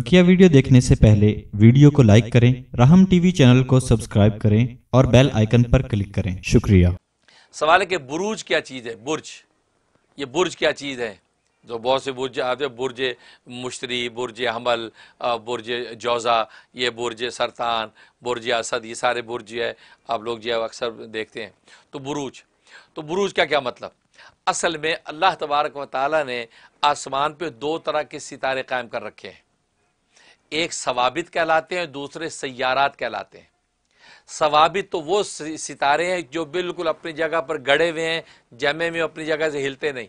बकिया वीडियो देखने से पहले वीडियो को लाइक करें राहम टीवी चैनल को सब्सक्राइब करें और बेल आइकन पर क्लिक करें शुक्रिया सवाल है कि बुरुज क्या चीज़ है बुर्ज ये बुर्ज क्या चीज़ है जो बहुत से बुर्ज आते हैं बुर्ज मुश्तरी बुर्ज हमल बुर्ज जौज़ा ये बुर्ज सरतान बुर्ज असद ये सारे बुर्ज है आप लोग जो है अक्सर देखते हैं तो बुरुज तो बुरुज का क्या मतलब असल में अल्लाह तबारक व ने आसमान पे दो तरह के सितारे कायम कर रखे हैं एक सवाबित कहलाते हैं दूसरे सयारात कहलाते हैं सवाबित तो वो सितारे हैं जो बिल्कुल अपनी जगह पर गड़े हुए हैं जमे में अपनी जगह से हिलते नहीं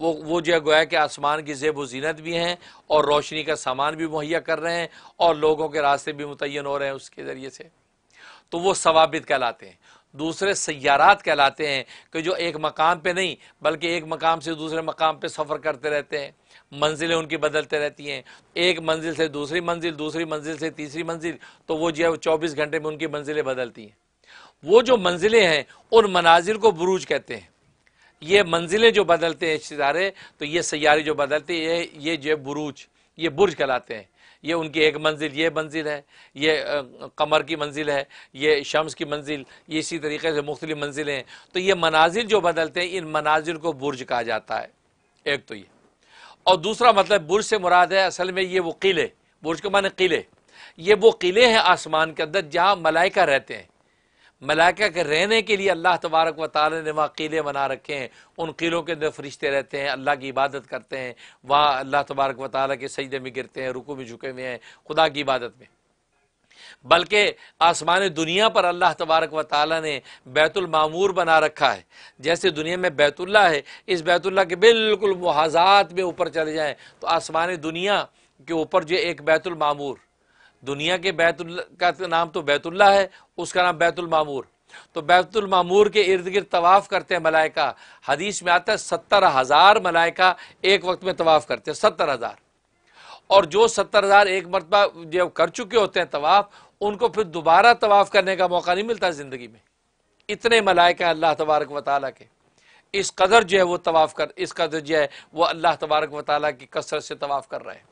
वो वो जो है गोया के आसमान की जेब जीनत भी हैं और रोशनी का सामान भी मुहैया कर रहे हैं और लोगों के रास्ते भी मुतन हो रहे हैं उसके ज़रिए से तो वो सवाबित कहलाते हैं दूसरे सयारात कहलाते हैं कि जो एक मकाम पर नहीं बल्कि एक मकाम से दूसरे मकाम पर सफ़र करते रहते हैं मंजिलें उनकी बदलते रहती हैं एक मंजिल से दूसरी मंजिल दूसरी मंजिल से तीसरी मंजिल तो वो जो है वो चौबीस घंटे में उनकी मंजिलें बदलती हैं वो जो मंजिलें हैं उन मनाजिर को बुरूज कहते हैं ये मंजिलें जो बदलते हैं सितारे तो ये सैारे जो बदलते हैं ये ये जो है बुरूज ये बुर्ज कहलाते हैं ये उनकी एक मंजिल ये मंजिल है ये कमर की मंजिल है ये शम्स की मंजिल ये इसी तरीके से मुख्तलि मंजिलें हैं तो ये मनाजिल जो बदलते हैं इन मनाजिल को बुर्ज कहा जाता है एक तो ये और दूसरा मतलब बुर्ज से मुराद है असल में ये वो किले बुर्ज के माने किले ये वो किले हैं आसमान के अंदर जहाँ मलाइका रहते हैं मलाइका के रहने के लिए अल्लाह तबारक व ताली ने वहाँ किले बना रखे हैं उन किलों के अंदर फरिश्ते रहते हैं अल्लाह की इबादत करते हैं वहाँ अल्लाह तबारक व ताली के सजदे में गिरते हैं रुकू में झुके हुए हैं खुदा की इबादत में बल्कि आसमान दुनिया पर अल्लाह तबारक व ताली ने बैतुलमामूर बना रखा है जैसे दुनिया में बैतुल्ला है इस बैतुल्ला के बिल्कुल मुहाजात में ऊपर चले जाएँ तो आसमान दुनिया के ऊपर जो एक बैतुलमामूर दुनिया के बैतुल का तो नाम तो बैतुल्ला है उसका नाम बैतुलमामूर तो बैतुलमामूर के इर्द गिर्द तवाफ़ करते हैं मलाइका हदीस में आता है सत्तर हज़ार मलाइका एक वक्त में तवाफ़ करते हैं सत्तर हज़ार और जो सत्तर हज़ार एक मरतबा जब कर चुके होते हैं तवाफ़ उनको फिर दोबारा तवाफ़ करने का मौका नहीं मिलता ज़िंदगी में इतने मलाइक हैं अल्लाह तबारक व के इस कदर जो है वो तवाफ़ कर इस कदर जो है वो अल्लाह तबारक व ताली की कसरत से तवाफ़ कर रहे हैं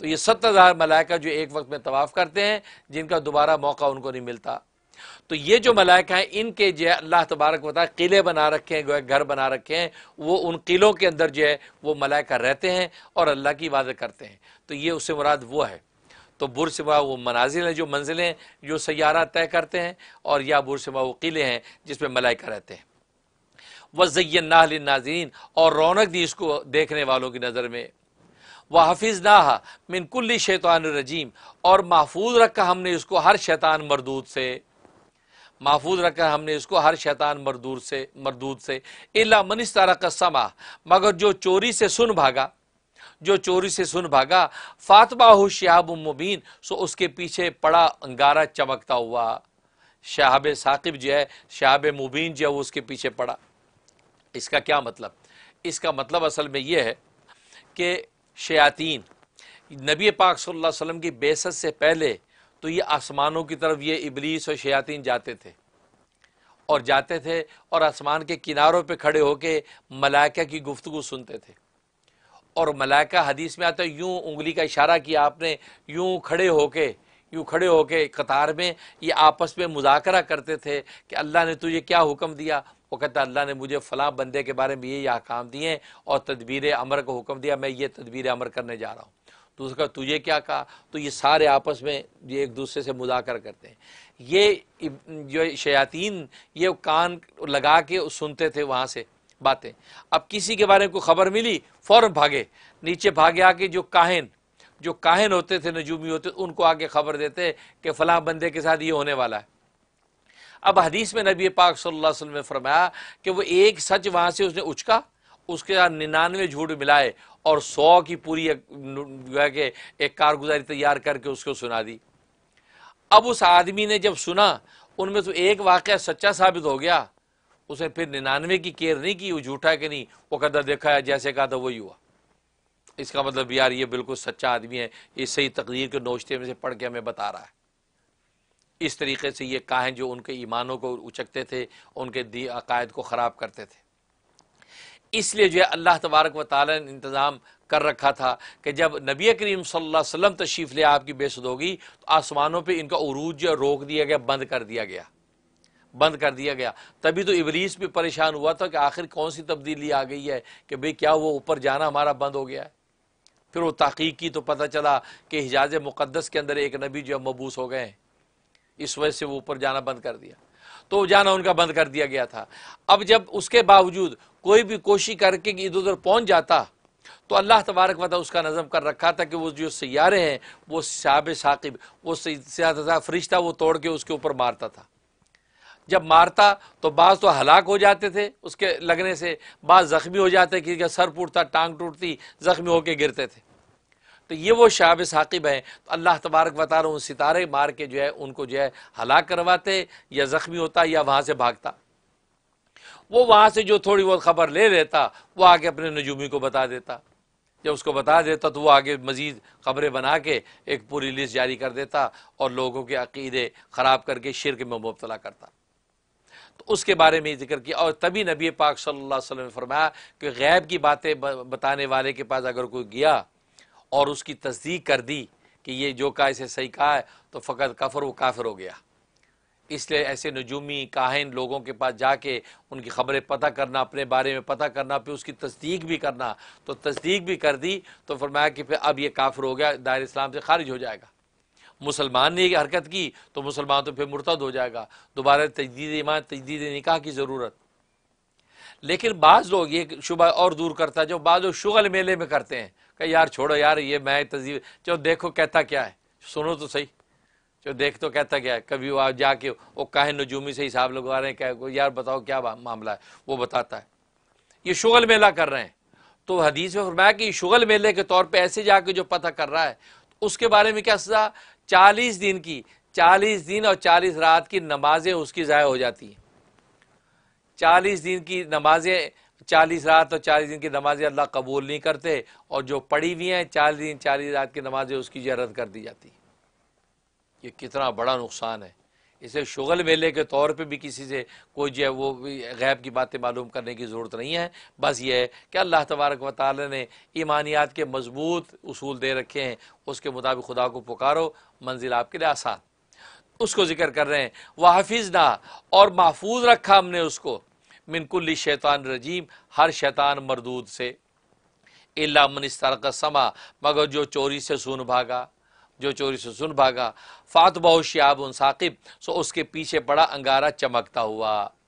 तो ये सत्तर हज़ार मलाइका जो एक वक्त में तवाफ़ करते हैं जिनका दोबारा मौका उनको नहीं मिलता तो ये जो मलाइका हैं इनके जो है अल्लाह तबारक वाली किले बना रखे हैं घर बना रखे हैं वो उन किलों के अंदर जो है वो मलाइका रहते हैं और अल्लाह की इबादत करते हैं तो ये उससे मुराद वो है तो बुरसबा वो मनाजिल हैं जो मंजिलें जो सैारा तय करते हैं और या बुरसबा वो किले हैं जिसमें मलाइका रहते हैं जय नाहल नाजीन और रौनक दी इसको देखने वालों की नज़र में व हफिज़ नाह मिनकुल्ली शैतान रजीम और महफूज रखा हमने इसको हर शैतान मरदूद से महफूज रखा हमने इसको हर शैतान मरदूद से मरदूद से इला मनिस्तारा का समा मगर जो चोरी से सुन भागा जो चोरी से सुन भागा फातमा हो शहाब मुबीन सो उसके पीछे पड़ा अंगारा चमकता हुआ शहाब साकिब जो है शहाब मुबीन जो है वो उसके पीछे पड़ा इसका क्या मतलब इसका मतलब असल में ये है कि शयातीन नबी पाक सल्लल्लाहु अलैहि वसल्लम की बेसत से पहले तो ये आसमानों की तरफ ये इबलीस और शयातीन जाते थे और जाते थे और आसमान के किनारों पे खड़े होके मलाइका की गुफ्तु सुनते थे और मलाइका हदीस में आता है यूं उंगली का इशारा किया आपने यूं खड़े होके यूँ खड़े होके कतार में ये आपस में मुजाकरा करते थे कि अल्लाह ने तुझे क्या हुक्म दिया वो कहता अल्लाह ने मुझे फ़लाँ बंदे के बारे में ये काम दिए और तदबीर अमर का हुक्म दिया मैं ये तदबीर अमर करने जा रहा हूँ तो उसका तुझे क्या कहा तो ये सारे आपस में ये एक दूसरे से मुजाकर करते हैं ये जो शयातीन ये कान लगा के सुनते थे वहाँ से बातें अब किसी के बारे में कोई खबर मिली फौरन भागे नीचे भागे आके जो काहिन जो काहिन होते थे नजूमी होते उनको आके खबर देते कि फला बंदे के साथ ये होने वाला है अब हदीस में नबी पाक सल्लल्लाहु अलैहि वसल्लम ने फरमाया कि वो एक सच वहां से उसने उचका उसके साथ निन्यानवे झूठ मिलाए और सौ की पूरी एक जो है कि एक कारगुजारी तैयार करके उसको सुना दी अब उस आदमी ने जब सुना उनमें तो एक वाक्य सच्चा साबित हो गया उसने फिर निन्यानवे की केयर नहीं की वो झूठा कि नहीं वो कदर देखा है जैसे कहा था वही हुआ इसका मतलब यार ये बिल्कुल सच्चा आदमी है ये सही तकदीर के नोश्ते में से पढ़ के हमें बता रहा है इस तरीके से ये काहें जो उनके ईमानों को उचकते थे उनके दी अकायद को ख़राब करते थे इसलिए जो है अल्लाह तबारक व ताल ने इंतज़ाम कर रखा था कि जब नबी करीम सल्लल्लाहु अलैहि वसल्लम तशरीफ़ ले आपकी बेसद होगी तो आसमानों पे इनका अरूज जो रोक दिया गया बंद कर दिया गया बंद कर दिया गया तभी तो इबलीस भी परेशान हुआ था कि आखिर कौन सी तब्दीली आ गई है कि भाई क्या वो ऊपर जाना हमारा बंद हो गया है फिर वो तहकीक की तो पता चला कि हिजाज मुक़दस के अंदर एक नबी जो मबूस हो गए हैं इस वजह से वो ऊपर जाना बंद कर दिया तो जाना उनका बंद कर दिया गया था अब जब उसके बावजूद कोई भी कोशिश करके इधर उधर पहुंच जाता तो अल्लाह तबारक वादा उसका नज़म कर रखा था कि वो जो सियारे हैं वो साब साकिब वो फरिश्ता वो तोड़ के उसके ऊपर मारता था जब मारता तो बाज़ तो हलाक हो जाते थे उसके लगने से बाज़ ज़ख्मी हो जाते कि सर फूटता टांग टूटती ज़ख्मी होकर गिरते थे तो ये वो शाब साकिब हैं तो अल्लाह तबारक बता रहा हूँ सितारे मार के जो है उनको जो है हलाक करवाते या ज़ख्मी होता या वहाँ से भागता वो वहाँ से जो थोड़ी बहुत खबर ले लेता वो आके अपने नजूमी को बता देता जब उसको बता देता तो वो आगे मज़ीद खबरें बना के एक पूरी लिस्ट जारी कर देता और लोगों के अकीदे ख़राब करके शिरक में मुबतला करता तो उसके बारे में जिक्र किया और तभी नबी पाक सल्लल्लाहु अलैहि वसल्लम ने फरमाया कि गैब की बातें बताने वाले के पास अगर कोई गया और उसकी तस्दीक कर दी कि ये जो का इसे सही कहा है तो फ़कत काफर वो काफिर हो गया इसलिए ऐसे नजूमी काहिन लोगों के पास जाके उनकी खबरें पता करना अपने बारे में पता करना फिर उसकी तस्दीक भी करना तो तस्दीक भी कर दी तो फरमाया कि फिर अब ये काफिर हो गया दायर इस्लाम से खारिज हो जाएगा मुसलमान ने हरकत की तो मुसलमान तो फिर मुर्तद हो जाएगा दोबारा तजदीद ईमान तजदीद निकाह की ज़रूरत लेकिन बाज़ लोग ये शुबा और दूर करता है जो बाज़ लोग शुगल मेले में करते हैं कहीं यार छोड़ो यार ये मैं तजी चलो देखो कहता क्या है सुनो तो सही चलो देख तो कहता क्या है कभी वो जाके वो काहे नजूमी से हिसाब लगवा रहे हैं कह यार बताओ क्या मामला है वो बताता है ये शुगल मेला कर रहे हैं तो हदीस में फरमाया कि शुगल मेले के तौर पर ऐसे जाके जो पता कर रहा है तो उसके बारे में क्या सजा चालीस दिन की चालीस दिन और चालीस रात की नमाजें उसकी ज़ाय हो जाती हैं चालीस दिन की नमाजें चालीस रात और चालीस दिन की नमाजें अल्लाह कबूल नहीं करते और जो पढ़ी हुई हैं चालीस दिन चालीस रात की नमाजें उसकी जय रद्द कर दी जाती ये कितना बड़ा नुकसान है इसे शुगल मेले के तौर पे भी किसी से कोई जो है वो भी गैब की बातें मालूम करने की ज़रूरत नहीं है बस ये है कि अल्लाह तबारक व ताली ने ईमानियात के मजबूत असूल दे रखे हैं उसके मुताबिक खुदा को पुकारो मंजिल आपके लिए आसान उसको जिक्र कर रहे हैं वह हाफिज ना और महफूज रखा हमने उसको मिनकुल्ली शैतान रजीम हर शैतान मरदूद से इलामन इस तरह का समा मगर जो चोरी से सुन भागा जो चोरी से सुन भागा फात बहु उन साकिब सो उसके पीछे पड़ा अंगारा चमकता हुआ